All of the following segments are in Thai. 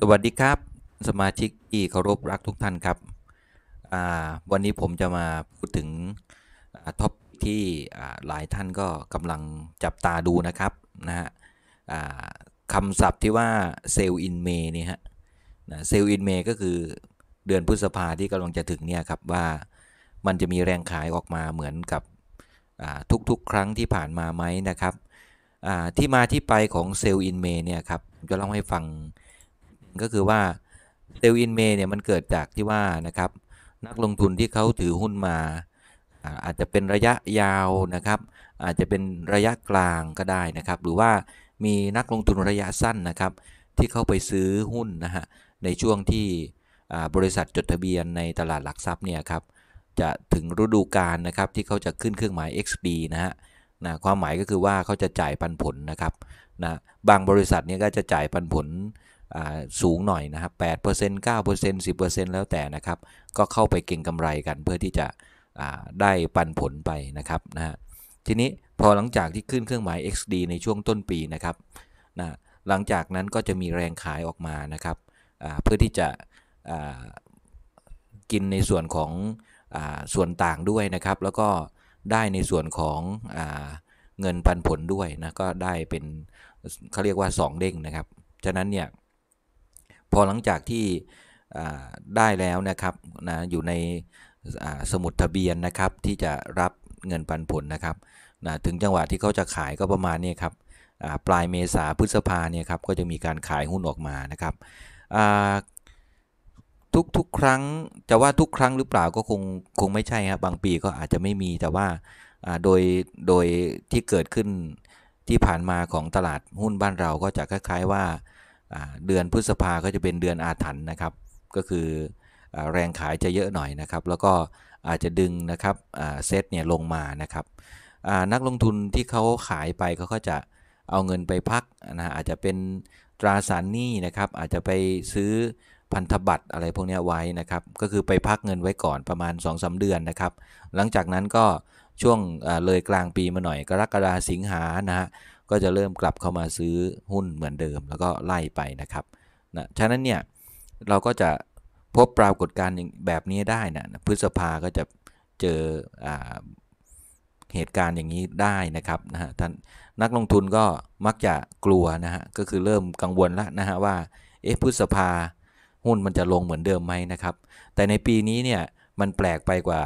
สวัสดีครับ สมาชิกที่เคารพรักทุกท่านครับ วันนี้ผมจะมาพูดถึงท็อปที่หลายท่านก็กำลังจับตาดูนะครับนะฮะคำศัพท์ที่ว่าเซลล์อินเมย์นี่ฮะเซลล์อินเมย์ก็คือเดือนพฤษภาที่กำลังจะถึงเนี่ยครับว่ามันจะมีแรงขายออกมาเหมือนกับทุกๆครั้งที่ผ่านมาไหมนะครับที่มาที่ไปของเซลล์อินเมย์เนี่ยครับจะเล่าให้ฟังก็คือว่าเซลล์อินเมเนี่ยมันเกิดจากที่ว่านะครับนักลงทุนที่เขาถือหุ้นมา อาจจะเป็นระยะยาวนะครับอาจจะเป็นระยะกลางก็ได้นะครับ หรือว่ามีนักลงทุนระยะสั้นนะครับ ที่เข้าไปซื้อหุ้นนะฮะในช่วงที่บริษัทจดทะเบียนในตลาดหลักทรัพย์เนี่ยครับ จะถึงฤดูกาลนะครับ ที่เขาจะ ขึ้นเครื่องหมาย x p นะฮะนะ ความหมายก็คือว่าเขาจะจ่ายปันผลนะครับนะบางบริษัทเนี่ยก็จะจ่ายปันผลสูงหน่อยนะครับแปปดเ8% 9% 10%แล้วแต่นะครับ ก็เข้าไปเก่งกำไรกันเพื่อที่จะได้ปันผลไปนะครับนะฮะ ทีนี้พอหลังจากที่ขึ้นเครื่องหมาย XD ในช่วงต้นปีนะครับนะหลังจากนั้นก็จะมีแรงขายออกมานะครับเพื่อที่จะกินในส่วนของอส่วนต่างด้วยนะครับ แล้วก็ได้ในส่วนของอเงินปันผลด้วยนะ ก็ได้เป็นเขาเรียกว่า 2 เด้งนะครับ ฉะนั้นเนี่ยพอหลังจากที่ได้แล้วนะครับนะอยู่ในสมุดทะเบียนนะครับที่จะรับเงินปันผลนะครับนะถึงจังหวะที่เขาจะขายก็ประมาณนี้ครับปลายเมษาพฤษภาเนี่ยครับก็จะมีการขายหุ้นออกมานะครับทุกทุกครั้งจะว่าทุกครั้งหรือเปล่าก็คงคงไม่ใช่ครับบางปีก็อาจจะไม่มี แต่ว่าโดยโดยที่เกิดขึ้นที่ผ่านมาของตลาดหุ้นบ้านเราก็จะคล้ายๆว่าเดือนพฤษภาก็จะเป็นเดือนอาถรรพ์นะครับ ก็คือแรงขายจะเยอะหน่อยนะครับ แล้วก็อาจจะดึงนะครับเซตเนี่ยลงมานะครับ นักลงทุนที่เขาขายไปเขาก็จะเอาเงินไปพักนะอาจจะเป็นตราสารหนี้นะครับ อาจจะไปซื้อพันธบัตรอะไรพวกนี้ไว้นะครับ ก็คือไปพักเงินไว้ก่อนประมาณ2อสเดือนนะครับ หลังจากนั้นก็ช่วงเลยกลางปีมาหน่อยกรกฎาสิงหา นะฮะก็จะ เริ่มกลับเข้ามาซื้อหุ้นเหมือนเดิม แล้วก็ไล่ไปนะครับนะฉะนั้นเนี่ยเราก็จะพบปรากฏการณ์แบบนี้ได้นะพฤษภาก็จะเจออเหตุการณ์อย่างนี้ได้นะครับนะฮะท่านนักลงทุนก็มักจะกลัว นะฮะก็คือเริ่มกังวลแล้วนะฮะว่าเอ๊ะพฤษภา หุ้นมันจะลงเหมือนเดิมไหมนะครับ แต่ในปีนี้เนี่ยมันแปลกไปกว่า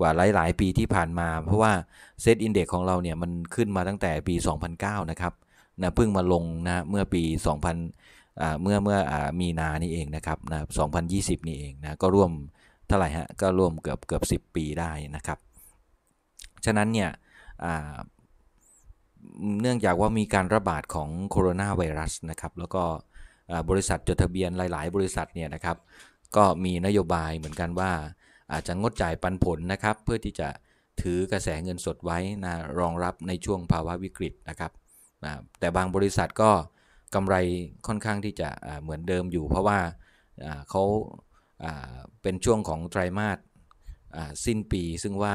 กว่าหลาย ๆ ปีที่ผ่านมา เพราะว่า เซตอินเด็กของเราเนี่ยมันขึ้นมาตั้งแต่ปี 2009 นะครับนะเพิ่งมาลง นะ เมื่อปี 2000 เมื่อเมื่ออมีนานี่เอง นะครับ นะ 2020 นี่เองนะก็ร่วมเท่าไหร่ ฮะ ก็ร่วมเกือบเกือบ 10 ปีได้นะครับ ฉะนั้นเนี่ยเนื่องจากว่ามีการระบาดของโคโรนาไวรัส นะครับ แล้วก็บริษัทจดทะเบียนหลาย ๆ บริษัทเนี่ยนะครับ ก็มีนโยบายเหมือนกันว่าอาจจะงดจ่ายปันผลนะครับเพื่อที่จะถือกระแสเงินสดไว้นะรองรับในช่วงภาวะวิกฤตนะครับแต่บางบริษัทก็กำไรค่อนข้างที่จะเหมือนเดิมอยู่ เพราะว่าเขาเป็นช่วงของไตรมาสสิ้นปีซึ่งว่า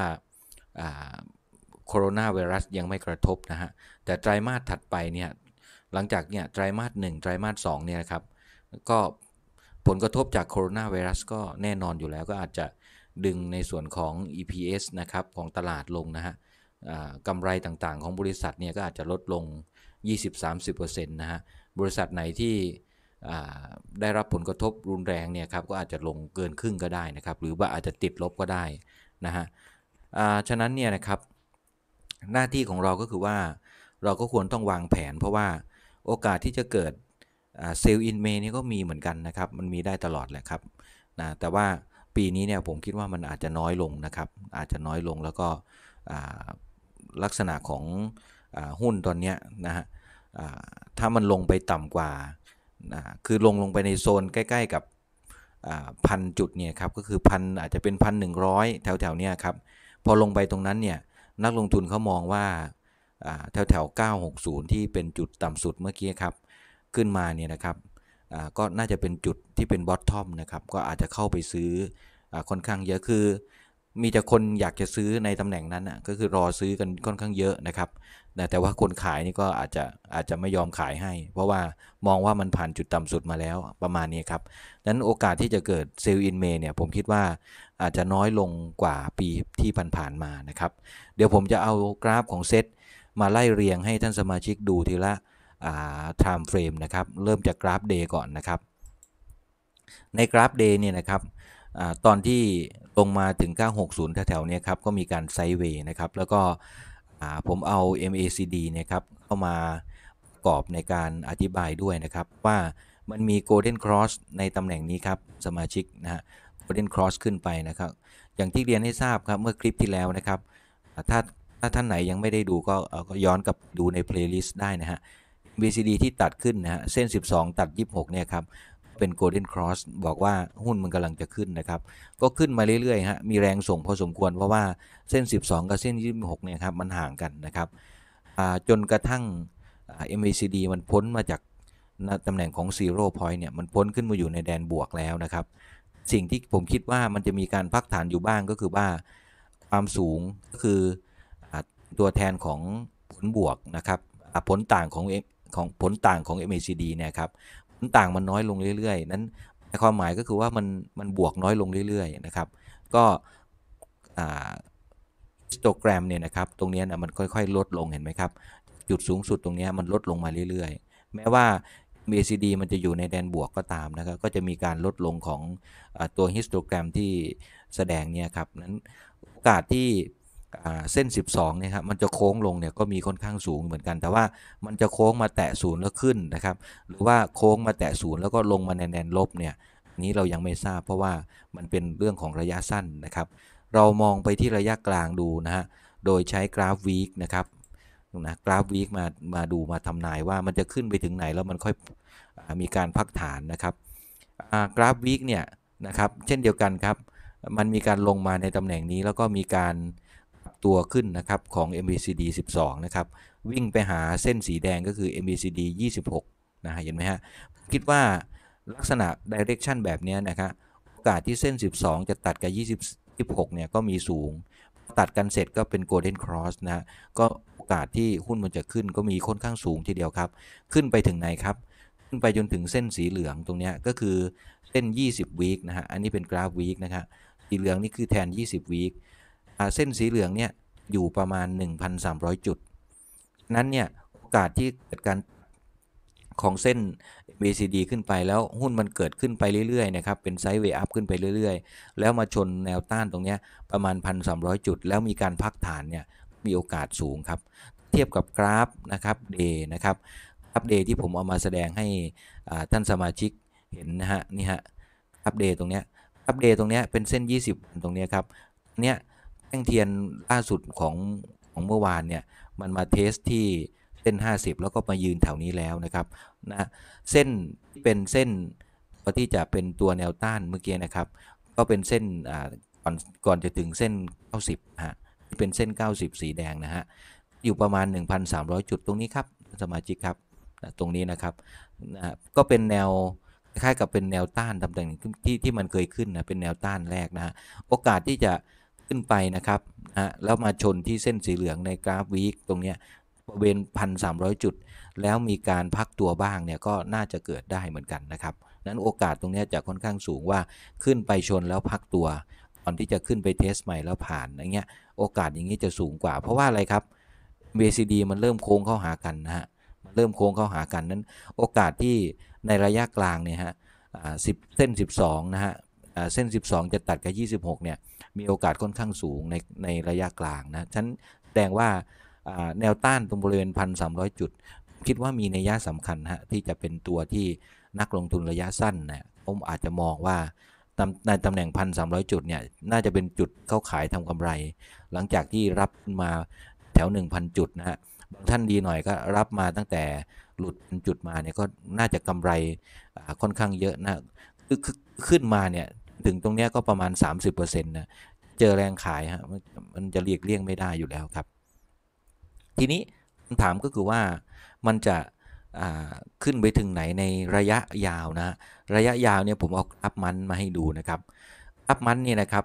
โคโรนาไวรัสยังไม่กระทบนะฮะ แต่ไตรมาสถัดไปเนี่ยหลังจากเนี่ยไตรมาสหนึ่งไตรมาสสองเนี่ยครับก็ผลกระทบจากโคโรนาไวรัส ก็แน่นอนอยู่แล้วก็อาจจะดึงในส่วนของ EPS นะครับของตลาดลง นะฮะกำไรต่างๆของบริษัทเนี่ยก็อาจจะลดลง 20-30%นะฮะ บริษัทไหนที่ได้รับผลกระทบรุนแรง เนี่ยครับ ก็อาจจะลงเกินครึ่งก็ได้นะครับ หรือว่าอาจจะติดลบก็ได้นะฮะฉะนั้นเนี่ยนะครับหน้าที่ของเราก็คือว่าเราก็ควรต้องวางแผนเพราะว่าโอกาสที่จะเกิดเซลล์อินเมย์นี่ก็มีเหมือนกันนะครับมันมีได้ตลอดแหละครับ นะแต่ว่าปี นี้ เนี่ย ผมคิดว่ามันอาจจะน้อยลง นะ ครับ อาจจะน้อยลงแล้วก็ลักษณะของอหุ้นตอนนี้นะฮะถ้ามันลงไปต่ำกว่าคือลงลงไปในโซนใกล้ๆ กับพันจุดเนี่ยครับ ก็คือพันอาจจะเป็นพันหนึ่งร้อยแถวๆเนี่ยครับพอลงไปตรงนั้นเนี่ยนักลงทุนเขามองว่าแถวกศู960 ที่เป็นจุดต่ำสุดเมื่อกี้ครับขึ้นมาเนี่ยนะครับก็น่าจะเป็นจุดที่เป็นบอททอมนะครับก็อาจจะเข้าไปซื้ออค่อนข้างเยอะคือ มีแต่คนอยากจะซื้อในตำแหน่งนั้นก็คือรอซื้อกันค่อนข้างเยอะนะครับแต่ว่าคนขายนี่ก็อาจจะอาจจะไม่ยอมขายให้เพราะว่ามองว่ามันผ่านจุดต่ำสุดมาแล้วประมาณนี้ครับนั้นโอกาสที่จะเกิดเซลล์อินเมย์เนี่ยผมคิดว่าอาจจะน้อยลงกว่าปีที่ผ่านๆมานะครับเดี๋ยวผมจะเอากราฟของเซตมาไล่เรียงให้ท่านสมาชิกดูทีละไทม์เฟรมนะครับเริ่มจากกราฟเดย์ก่อนนะครับ ในกราฟเดย์เนี่ยนะครับอตอนที่ลงมาถึง 960แถวๆนี้ครับก็มีการไซด์เวย์นะครับแล้วก็ผมเอา MACD นะครับเข้ามาประกอบในการอธิบายด้วยนะครับ ว่ามันมีโกลเด้นครอสในตำแหน่งนี้ครับ สมาชิกนะฮะโกลเด้นครอสขึ้นไปนะครับ อย่างที่เรียนให้ทราบครับเมื่อคลิปที่แล้วนะครับ ถ้าถ้าท่านไหนยังไม่ได้ดูก็ก็ย้อนกลับดูในเพลย์ลิสต์ได้นะฮะ VCD ที่ตัดขึ้นนะฮะเส้น 12 ตัด 26 เนี่ยครับ เป็นโกลเด้นครอสบอกว่าหุ้นมันกำลังจะขึ้นนะครับ ก็ขึ้นมาเรื่อยๆฮะมีแรงส่งพอสมควรเพราะว่าเส้น 12 กับเส้น 26 เนี่ยครับ มันห่างกันนะครับจนกระทั่ง MACD มันพ้นมาจากตำแหน่งของ zero point เนี่ย มันพ้นขึ้นมาอยู่ในแดนบวกแล้วนะครับ สิ่งที่ผมคิดว่ามันจะมีการพักฐานอยู่บ้างก็คือว่าความสูงก็คือตัวแทนของผลบวกนะครับผลต่างของของผลต่างของ MACD เนี่ยครับผลต่างมันน้อยลงเรื่อยๆนั้นในความหมายก็คือว่ามันมันบวกน้อยลงเรื่อยๆนะครับ ก็สโตแกรมเนี่ยนะครับตรงนี้นะมันค่อยๆ ลดลงเห็นไหมครับจุดสูงสุดตรงนี้มันลดลงมาเรื่อย ๆ แม้ว่า MACD มันจะอยู่ในแดนบวกก็ตามนะครับก็จะมีการลดลงของอตัวฮิสโตแกรมที่แสดงเนี่ยครับนั้นโอกาสที่เส้น12เนี่ยครับมันจะโค้งลงเนี่ยก็มีค่อนข้างสูงเหมือนกัน แต่ว่ามันจะโค้งมาแตะศูนย์แล้วขึ้นนะครับ หรือว่าโค้งมาแตะศูนย์แล้วก็ลงมาในแนนลบเนี่ยนี้เรายังไม่ทราบเพราะว่ามันเป็นเรื่องของระยะสั้นนะครับเรามองไปที่ระยะกลางดูนะฮะโดยใช้กราฟวีคนะครับนะกราฟวีคมามาดูมาทำนายว่ามันจะขึ้นไปถึงไหนแล้วมันค่อยมีการพักฐานนะครับกราฟวีคเนี่ยนะครับเช่นเดียวกันครับ มันมีการลงมาในตำแหน่งนี้แล้วก็มีการตัวขึ้นนะครับของ MACD 12 นะครับ วิ่งไปหาเส้นสีแดงก็คือ MACD 26 นะฮะเห็นไหมฮะคิดว่าลักษณะ direction แบบนี้นะครับโอกาสที่เส้น 12 จะตัดกับ20 26 เนี่ยก็มีสูง ตัดกันเสร็จก็เป็น Golden Cross นะก็โอกาสที่หุ้นมันจะขึ้นก็มีค่อนข้างสูงทีเดียวครับ ขึ้นไปถึงไหนครับ ขึ้นไปจนถึงเส้นสีเหลืองตรงนี้ก็คือเส้น 20 week นะฮะอันนี้เป็นกราฟ week นะฮะสีเหลืองนี่คือแทน20 week เส้นสีเหลืองเนี่ยอยู่ประมาณ 1,300 จุด นั้นเนี่ยโอกาสที่เกิดการของเส้น MACD ขึ้นไปแล้วหุ้นมันเกิดขึ้นไปเรื่อยๆนะครับเป็นไซด์เวอัพขึ้นไปเรื่อย ๆ แล้วมาชนแนวต้านตรงนี้ประมาณ 1,300 จุด แล้วมีการพักฐานเนี่ยมีโอกาสสูงครับ เทียบกับกราฟนะครับเดย์นะครับ อัปเดตที่ผมเอามาแสดงให้ท่านสมาชิกเห็นนะฮะนี่ฮะอัปเดตตรงเนี้ยอัปเดตตรงเนี้ยเป็นเส้น 20 ตรงเนี้ยครับเนี่ยแท่งเทียนล่า สุดของของเมื่อวานเนี่ยมันมาเทสที่เส้น 50 แล้วก็มายืนแถวนี้แล้วนะครับนะเส้นที่เป็นเส้นที่จะเป็นตัวแนวต้านเมื่อกี้ นะ ครับก็เป็นเส้นอ่าก่อนก่อนจะถึงเส้น 90ฮะเป็นเส้น 90สีแดงนะ ฮะ อยู่ประมาณ 1,300 จุดตรงนี้ ครับสมาชิกครับตรงนี้นะครับนะก็เป็นแนวคล้ายกับเป็นแนวต้านตำแหน่งที่ที่มันเคยขึ้นนะเป็นแนวต้านแรกนะโอกาสที่จะขึ้นไปนะครับนะแล้วมาชนที่เส้นสีเหลืองในกราฟวีคตรงนี้บริเวณพัร้อยจุด แล้วมีการพักตัวบ้างเนี่ย ก็น่าจะเกิดได้เหมือนกัน นะครับ นั้นโอกาสตรงนี้จะค่อนข้างสูงว่าขึ้นไปชนแล้วพักตัว ก่อนที่จะขึ้นไปเทสใหม่แล้วผ่าน อย่างเงี้ย โอกาสอย่างนี้จะสูงกว่า เพราะว่า อะไรครับ BCD มันเริ่มโค้งเข้าหากันนะฮะ มัน เริ่มโค้งเข้าหากันนั้นโอกาสที่ในระยะกลางเนี่ยฮะสิบเส้น 12นะฮะเส้น 12 จะตัดกับ 26เนี่ยมีโอกาสค่อนข้างสูงในในระยะกลางนะ ฉันแสดงว่าแนวต้านตรงบริเวณพันสามจุด คิดว่ามีในย่าสำคัญฮะที่จะเป็นตัวที่นักลงทุนระยะสั้นนะผมอาจจะมองว่าในตำแหน่งพันสามจุดเนี่ยน่าจะเป็นจุดเข้าขายทำกำไร หลังจากที่รับมาแถว1,000จุดนะฮะบางท่านดีหน่อยก็รับมาตั้งแต่หลุดจุดมาเนี่ยก็น่าจะกำไรค่อนข้างเยอะนะคือขึ้นมาเนี่ยถึง ตรงนี้ก็ประมาณ 30%นะ เจอแรงขายฮะมันจะเรียกเลี่ยงไม่ได้อยู่แล้ว ครับ ทีนี้คำถามก็คือว่ามันจะขึ้นไปถึงไหนในระยะยาว นะ ระยะยาว เนี่ย ผม เอา อัพมันมาให้ดู นะ ครับ อัพมันเนี่ยนะครับ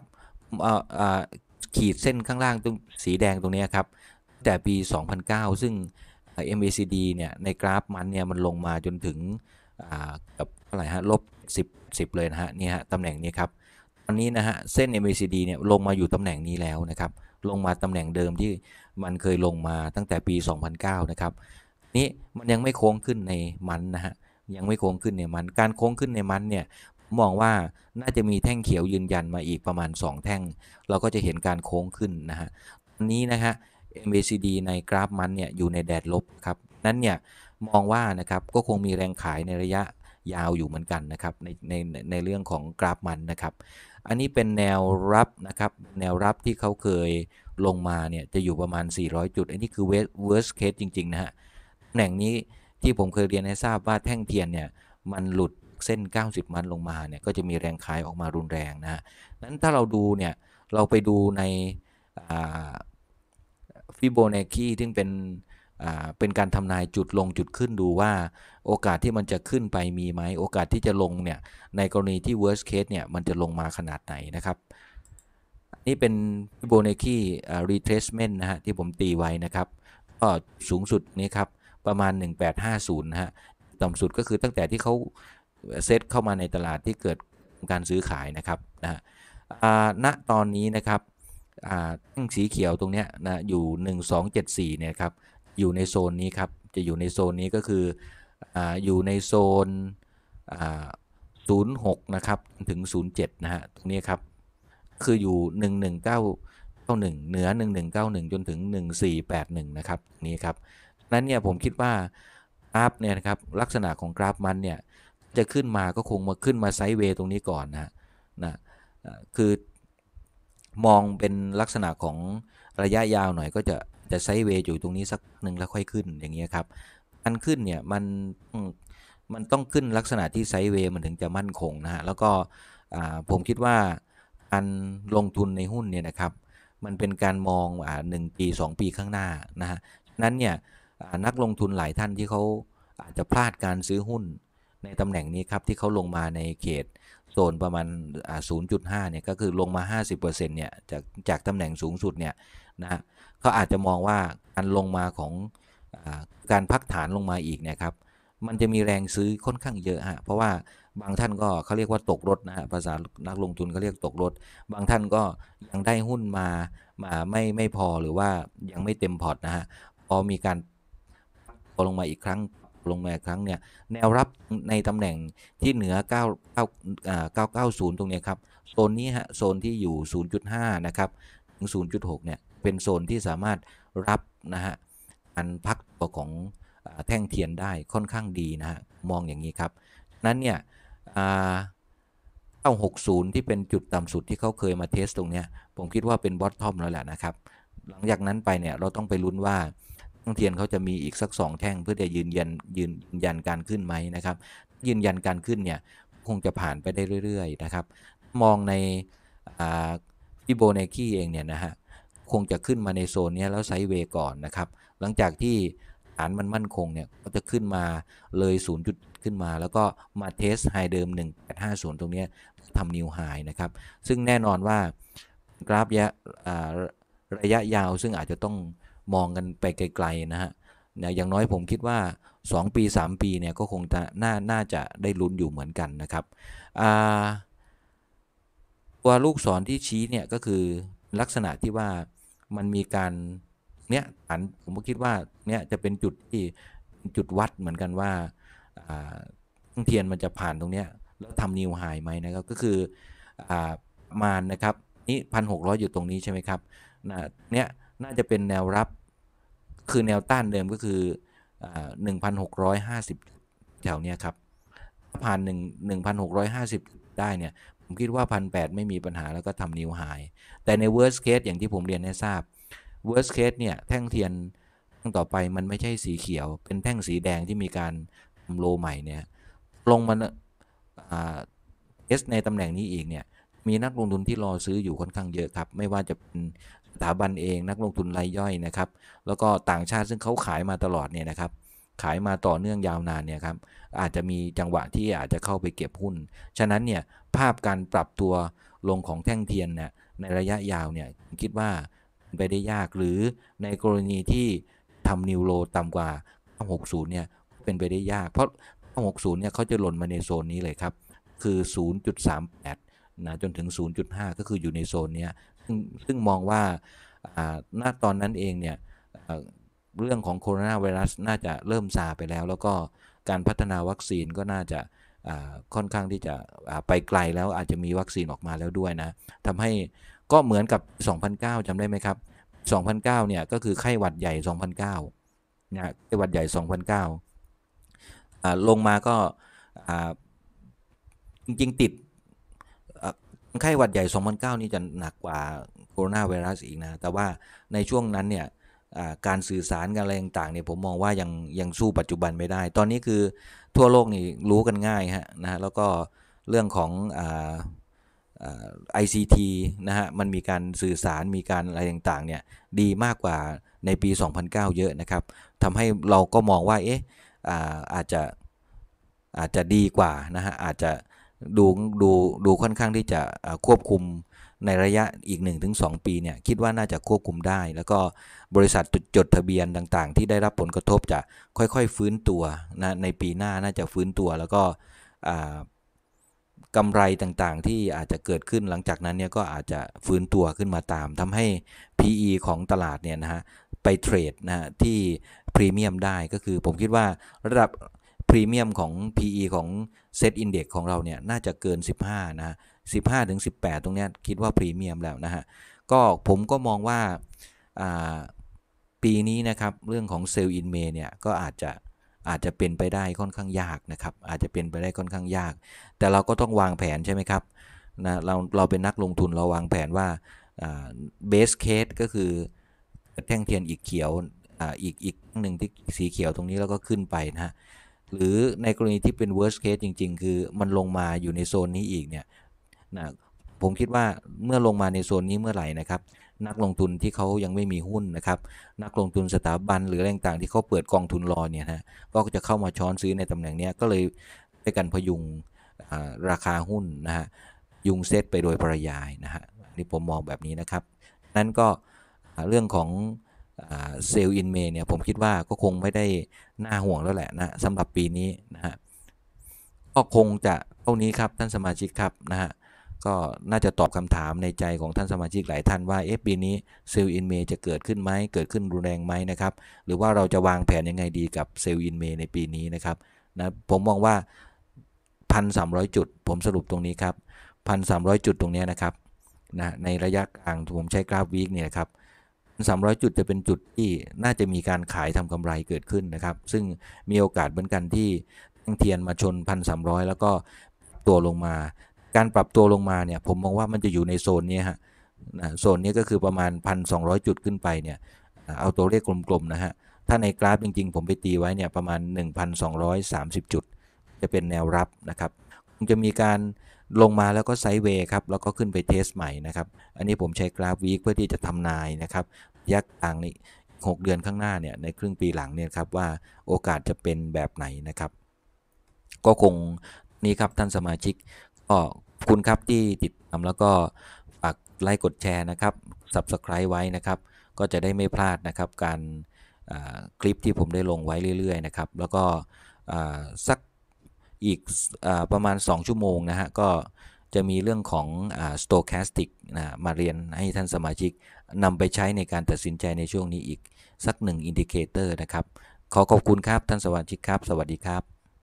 ขีดเส้นข้างล่างตรงสีแดงตรงนี้ครับแต่ปี 2009 ซึ่ง MACD เนี่ยในกราฟมันเนี่ยมันลงมาจนถึงกับเท่าไหร่ฮะลบ10 10 เลยนะฮะนี่ฮะตำแหน่งนี้ ครับตอนนี้ นะ ฮะเส้น MACD เนี่ยลงมาอยู่ตำแหน่งนี้แล้ว นะ ครับ ลงมา ตำแหน่งเดิมที่มันเคยลงมาตั้งแต่ปี 2009 นะ ครับ นี้ มัน ยังไม่โค้งขึ้นในมัน นะฮะยังไม่โค้งขึ้นในมัน การโค้งขึ้นในมันเนี่ยมองว่าน่าจะมีแท่งเขียวยืนยันมาอีกประมาณ 2 แท่ง เราก็จะเห็นการโค้งขึ้นนะฮะตอนนี้นะฮะ MACD ในกราฟมันเนี่ยอยู่ในแดดลบครับนั้นเนี่ยมองว่า นะครับ ก็คงมีแรงขายในระยะยาวอยู่เหมือนกัน นะครับ ในในในเรื่องของกราฟมัน นะครับ อันนี้เป็นแนว รับ นะครับ แนวรับที่เขาเคยลงมาเนี่ย จะอยู่ประมาณ 400 จุด อันนี้คือ worst case จริง ๆ นะฮะตำแหน่งนี้ที่ผมเคยเรียนให้ทราบว่าแท่งเทียนเนี่ยมันหลุดเส้น 90 มันลงมาเนี่ยก็จะมีแรงขายออกมารุนแรงนะฮะนั้นถ้าเราดูเนี่ยเราไปดูในฟิโบนัคชีซึ่งเป็นเป็นการทำนายจุดลงจุดขึ้นดูว่าโอกาสที่มันจะขึ้นไปมีไหมโอกาสที่จะลงเนี่ย ในกรณีที่ worst case เนี่ยมันจะลงมาขนาดไหนนะครับ นี่เป็นโบ n a c ี้ retracement นะฮะที่ผมตีไว้นะครับก็สูงสุด นี้ครับประมาณ 1850นะฮะต่ำสุดก็คือตั้งแต่ที่เขาเซตเข้ามาในตลาดที่เกิดการซื้อขายนะครับนะณตอนนี้นะครับตั้งสีเขียวตรงนี้นะอยู่1274เนี่ยครับอยู่ ใน โซนนี้ ครับ จะอยู่ในโซนนี้ก็คือออยู่ในโซน06 นะ ครับ ถึง 07 นะฮะ ตรงนี้ ครับ คืออยู่ 11991 เหนือ 1191 จนถึง1481 นะ ครับ นี้ ครับ นั้นเนี่ยผมคิดว่ากราฟเนี่ยนะครับ ลักษณะของกราฟมัน เนี่ย จะขึ้นมาก็คงมาขึ้นมาไซด์เวย์ ตรงนี้ก่อน นะนะคือมองเป็นลักษณะของระยะยาวหน่อยก็จะจะไซเวย์อยู่ตรงนี้สักหนึ่งแล้ว ค่อยขึ้นอย่างเงี้ยครับมันขึ้นเนี่ยมันมันต้องขึ้นลักษณะที่ไซเวย์มันถึงจะมั่นคงนะฮะแล้วก็ผมคิดว่าการลงทุนในหุ้น เนี่ยนะ ครับ มันเป็นการมองอ่าหนึ่งปี 2 ปีข้างหน้า นะ ฮะ นั้นเนี่ยนักลงทุนหลายท่านที่เขาอาจจะพลาดการซื้อหุ้นในตำแหน่งนี้ครับที่เขาลงมาในเขตโซนประมาณ0.5เนี่ยก็คือลงมา 50%เนี่ยจากจากตำแหน่งสูงสุดเนี่ยนะเขาอาจจะมองว่าการลงมาของอการพักฐานลงมาอีกนะครับ มันจะมีแรงซื้อค่อนข้างเยอะฮะ เพราะว่าบางท่านก็เขาเรียกว่าตกรถนะฮะ ภาษานักลงทุนเขาเรียกตกรถ บางท่านก็ยังได้หุ้นมามาไม่ไม่พอหรือว่ายังไม่เต็มพอร์ตนะฮะ พอมีการพอลงมาอีกครั้ง ลงมาอีกครั้งเนี่ย แนวรับในตำแหน่งที่เหนือ9 9 990ตรงนี้ครับ โซนนี้ฮะ โซนที่อยู่ 0.5นะครับ ถึง0.6เนี่ยเป็น โซน ที่สามารถรับ นะ ฮะการพักตัวของแท่งเทียนได้ค่อนข้างดี นะฮะมองอย่างนี้ ครับ นั้น เนี่ยเอาหกศูนย์ที่เป็นจุดต่ำสุดที่เขาเคยมา เทส ตรง เนี้ย ผมคิดว่า เป็นบอททอมแล้ว แหละ นะ ครับ หลังจากนั้นไป เนี่ย เราต้องไปลุ้นว่าท่งเทียนเขาจะมีอีกสักสองแท่งเพื่อจะยืนยันยืนยันการขึ้นไหมนะครับยืนยันการขึ้นเนี่ยคงจะผ่านไปได้เรื่อยๆนะครับมองในฟิโบนัคชีเองเนี่ยนะฮะคงจะขึ้นมาในโซนนี้แล้วไซด์เวย์ก่อนนะครับหลังจากที่ฐานมันมั่นคงเนี่ยก็จะขึ้นมาเลย 0 จุดขึ้นมา แล้วก็มาเทสไฮเดิม1850ตรงนี้ทำนิวไฮนะครับ ซึ่งแน่นอนว่า กราฟยะระยะยาวซึ่งอาจจะต้องมองกันไปไกลๆ นะฮะอย่างน้อยผมคิดว่า 2 ปี 3 ปีเนี่ยก็คงจะน่าน่า จะได้ลุ้นอยู่เหมือนกันนะครับตัวลูกศรที่ชี้เนี่ยก็คือลักษณะที่ว่ามันมีการ เนี้ยฐานผมก็คิดว่า เนี้ย จะเป็นจุดที่จุดวัดเหมือนกันว่าทั้งเทียนมันจะผ่านตรงเนี้ยแล้วทำนิวไฮไหมนะ ครับ ก็คือมานนะครับนี่พันหกร้อยอยู่ตรงนี้ใช่ไหมครับเนี้ยน่าจะเป็นแนวรับคือแนวต้านเดิมก็คือหนึ่งพันหกร้อยห้าสิบแถวเนี้ย ครับผ่านหนึ่งหนึ่งพันหกร้อยห้าสิบได้เนี่ยผมคิดว่าพันแไม่มีปัญหาแล้วก็ทำนิวไฮ แต่ใน worst case อย่างที่ผมเรียนให้ทราบ worst case เนี่ย แท่งเทียนท่งต่อไปมันไม่ใช่สีเขียว เป็นแท่งสีแดงที่มีการทำโลใหม่ เนี่ย ลงมานเอสในตำแหน่งนี้อีก เนี่ย มีนักลงทุนที่ รอ ซื้ออยู่ค่อนข้างเยอะครับ ไม่ว่าจะเป็นสถาบันเองนักลงทุนรายย่อยนะครับ แล้วก็ต่างชาติซึ่งเขาขายมาตลอดเนี่ยนะครับขายมาต่อเนื่องยาวนานเนี่ยครับ อาจจะมีจังหวะที่อาจจะเข้าไปเก็บหุ้น ฉะนั้นเนี่ย ภาพการปรับตัวลงของแท่งเทียนเนี่ยในระยะยาวเนี่ย คิดว่าไปได้ยากหรือในกรณีที่ทำนิวโลต่ำกว่า60 เนี่ย เป็นไปได้ยากเพราะ60 เนี่ยเขาจะหล่นมาในโซนนี้เลยครับ คือ 0.38นะจนถึง 0.5 ก็คืออยู่ในโซนนี้ซึ่งมองว่านาตอนนั้นเองเนี่ยเรื่องของโคโรนาไวรัสน่าจะเริ่มซาไปแล้ว แล้วก็การพัฒนาวัคซีนก็น่าจะค่อนข้างที่จะไปไกลแล้วอาจจะมีวัคซีนออกมาแล้วด้วย นะทำให้ก็เหมือนกับ 2009 จำได้ไหมครับ2009เนี่ยก็คือไข้หวัดใหญ่ 2009นะไข้หวัดใหญ่2009ลงมาก็จริงๆติดไข้หวัดใหญ่ 2009 นี่ จะหนักกว่าโคโรนาไวรัสอีกนะแต่ว่าในช่วงนั้นเนี่ยการสื่อสารกันอะไรต่างๆเนี่ยผมมองว่ายังยังสู้ปัจจุบันไม่ได้ ตอนนี้คือทั่วโลกนี่รู้กันง่ายฮะนะฮะแล้วก็เรื่องของไอซีทีนะฮะมันมีการสื่อสารมีการอะไรต่างๆเนี่ยดีมากกว่าในปี 2009 เยอะนะครับทำให้เราก็มองว่าเอ๊ะอาจจะอาจจะดีกว่านะฮะอาจจะดูดูดูค่อนข้างที่จะควบคุมในระยะอีก 1-2 ปีเนี่ยคิดว่าน่าจะควบคุมได้ แล้วก็บริษัทจดทะเบียนต่างๆ ที่ได้รับผลกระทบจะค่อยๆฟื้นตัวนะในปีหน้าน่าจะฟื้นตัว แล้วก็กำไรต่างๆที่อาจจะเกิดขึ้นหลังจากนั้นเนี่ยก็อาจจะฟื้นตัวขึ้นมาตามทำให้ PE ของตลาดเนี่ยนะฮะไปเทรดนะฮะที่พรีเมียมได้ก็คือผมคิดว่าระดับพรีเมียมของ PE ของเซินเด็กซ์ของเราเนี่ยน่าจะเกิน 15นะ15-18 ตรงนี้คิดว่าพรีเมียมแล้วนะฮะ ก็ ผมก็มองว่าปีนี้ นะ ครับเรื่องของเซลล์อินเมเนี่ยก็อาจจะอาจจะเป็นไปได้ค่อนข้างยากนะครับอาจจะเป็นไปได้ค่อนข้างยาก แต่เราก็ต้องวางแผนใช่ไหมครับนะเราเราเป็นนักลงทุนเราวางแผนว่าเบสเคสก็คือแท่ง เทียนอีกเขียวออีก อีกหนึ่งที่สี เขียวตรงนี้แล้วก็ขึ้นไปนะฮะหรือในกรณีที่เป็น worst case จริงๆ คือมันลงมาอยู่ในโซนนี้อีกเนี่ยนะผมคิดว่าเมื่อลงมาในโซนนี้เมื่อไหร่นะครับ นักลงทุนที่เขายังไม่มีหุ้นนะครับ นักลงทุนสถาบันหรือแรงต่างที่เขาเปิดกองทุนรอเนี่ยนะก็จะเข้ามาช้อนซื้อในตำแหน่งนี้ก็เลยได้กันพยุงราคาหุ้นนะฮะยุงเซตไปโดยปริยายนะฮะนี่ผมมองแบบนี้นะครับนั่นก็เรื่องของเซลล์อินเมย์เนี่ยผมคิดว่าก็คงไม่ได้น่าห่วงแล้วแหละนะสำหรับปีนี้นะฮะก็คงจะเท่านี้ครับท่าน สมาชิกครับนะฮะก็น่าจะตอบคำถามในใจของท่านสมาชิกหลายท่านว่าเอ๊ะปีนี้เซลล์อินเมย์จะเกิดขึ้นไหมเกิดขึ้นรุนแรงไหมนะครับหรือว่าเราจะวางแผนยัง ไง ดีกับ เซลล์อินเมย์ในปีนี้ นะครับนะผมมองว่า 1,300 จุด ผมสรุปตรงนี้ ครับ1,300 จุดตรงนี้นะครับนะในระยะกลางผมใช้กราฟวีคเนี่ยครับ300 จุดจะเป็นจุดที่น่าจะมีการขายทำกำไรเกิดขึ้นนะครับ ซึ่งมีโอกาสเหมือนกันที่ั้งเทียนมาชน 1,300 แล้วก็ตัวลงมาการปรับตัวลงมาเนี่ย ผมมองว่ามันจะอยู่ในโซนนี้ฮะโซนนี้ก็คือประมาณ 1,200 จุดขึ้นไปเนี่ย เอาตัวเลขกลมๆนะฮะ ถ้าในกราฟจริงๆ ผมไปตีไว้เนี่ยประมาณ 1,230 จุด จะเป็นแนวรับนะครับคงจะมีการลงมาแล้วก็ไซด์เวย์ครับ แล้วก็ขึ้นไปเทสใหม่นะครับ อันนี้ผมใช้กราฟวีคเพื่อที่จะทำนายนะครับ ยักต่างนี้6เดือนข้างหน้าเนี่ยในครึ่งปีหลังเนี่ยครับว่าโอกาสจะเป็นแบบไหนนะครับก็คงนี่ครับท่านสมาชิกก็คุณครับ ที่ติดตามแล้วก็ฝากไลค์กดแชร์นะครับ Subscribe ไว้นะครับก็จะได้ไม่พลาดนะครับการคลิปที่ผมได้ลงไว้เรื่อยๆ นะครับแล้วก็สักอีกอประมาณ 2 ชั่วโมง นะฮะก็จะมีเรื่องของอ stochastic นะมาเรียนให้ท่านสมาชิกนำไปใช้ในการตัดสินใจในช่วงนี้อีกสักหนึ่งอินดิเคเตอร์นะครับขอขอบคุณครับท่านสมาชิกครับ สวัสดีครับ